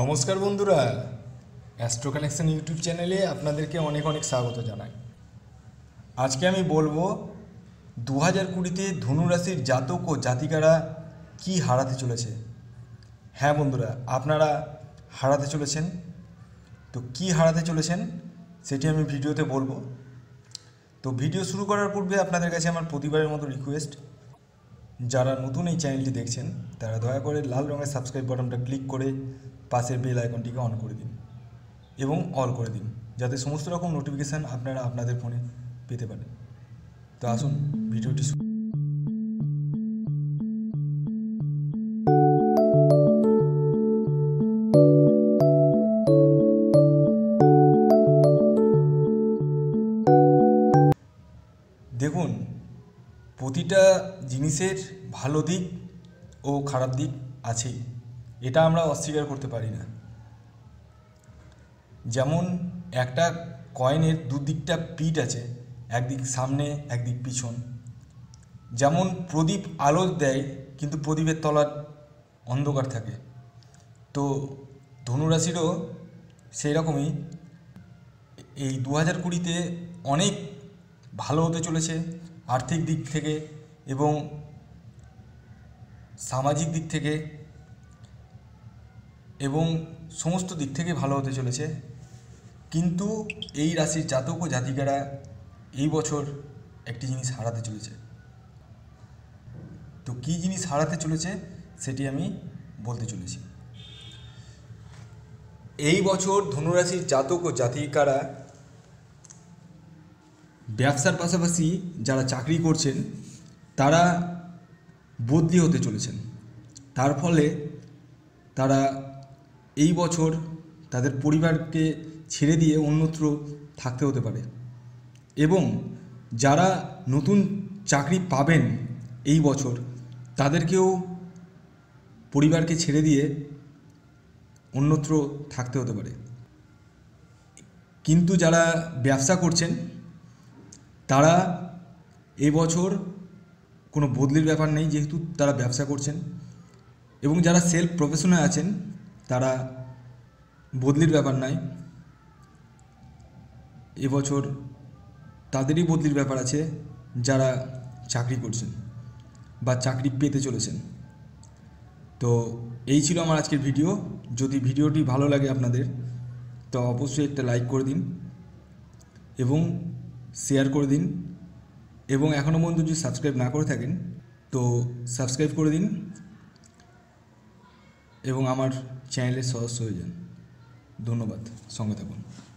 নমস্কার বন্ধুরা astro connection YouTube চ্যানেলে আপনাদেরকে অনেক অনেক স্বাগত জানাই আজকে আমি বলবো দু হাজার কুড়িতে ধনুরাশির জাতক ও জাতিকারা কি হারাতে চলেছে হ্যাঁ বন্ধুরা আপনারা হারাতে চলেছেন তো কি হারাতে চলেছেন সেটি আমি ভিডিওতে বলবো তো ভিডিও শুরু করার পূর্বে আপনাদের কাছে আমার প্রতিবারের মতো রিকোয়েস্ট যারা নতুন এই চ্যানেলটি দেখছেন তারা দয়া করে লাল রঙের সাবস্ক্রাইব বাটনটা ক্লিক করে পাশের বেল আইকনটিকে অন করে দিন এবং অল করে দিন যাতে সমস্ত রকম নোটিফিকেশান আপনারা আপনাদের ফোনে পেতে পারেন তো আসুন ভিডিওটি দেখুন প্রতিটা জিনিসের ভালো দিক ও খারাপ দিক আছেই এটা আমরা অস্বীকার করতে পারি না যেমন একটা কয়েনের দুদিকটা পিঠ আছে একদিক সামনে একদিক পিছন যেমন প্রদীপ আলো দেয় কিন্তু প্রদীপের তলার অন্ধকার থাকে তো ধনুরাশিরও সেই রকমই এই দু হাজার কুড়িতে অনেক ভালো হতে চলেছে আর্থিক দিক থেকে এবং সামাজিক দিক থেকে এবং সমস্ত দিক থেকে ভালো হতে চলেছে কিন্তু এই রাশির জাতক ও জাতিকারা এই বছর একটি জিনিস হারাতে চলেছে তো কী জিনিস হারাতে চলেছে সেটি আমি বলতে চলেছি এই বছর ধনুরাশির জাতক ও জাতিকারা ব্যবসার পাশাপাশি যারা চাকরি করছেন তারা বদলি হতে চলেছেন তার ফলে তারা এই বছর তাদের পরিবারকে ছেড়ে দিয়ে অন্যত্র থাকতে হতে পারে এবং যারা নতুন চাকরি পাবেন এই বছর তাদেরকেও পরিবারকে ছেড়ে দিয়ে অন্যত্র থাকতে হতে পারে কিন্তু যারা ব্যবসা করছেন তারা এবছর কোনো বদলির ব্যাপার নেই যেহেতু তারা ব্যবসা করছেন এবং যারা সেলফ প্রফেশনে আছেন তারা বদলির ব্যাপার নাই এবছর তাদেরই বদলির ব্যাপার আছে যারা চাকরি করছেন বা চাকরি পেতে চলেছেন তো এই ছিল আমার আজকের ভিডিও যদি ভিডিওটি ভালো লাগে আপনাদের তো অবশ্যই একটা লাইক করে দিন এবং শেয়ার করে দিন এবং এখনও পর্যন্ত যদি সাবস্ক্রাইব না করে থাকেন তো সাবস্ক্রাইব করে দিন এবং আমার চ্যানেলের সদস্য হয়ে যান ধন্যবাদ সঙ্গে থাকুন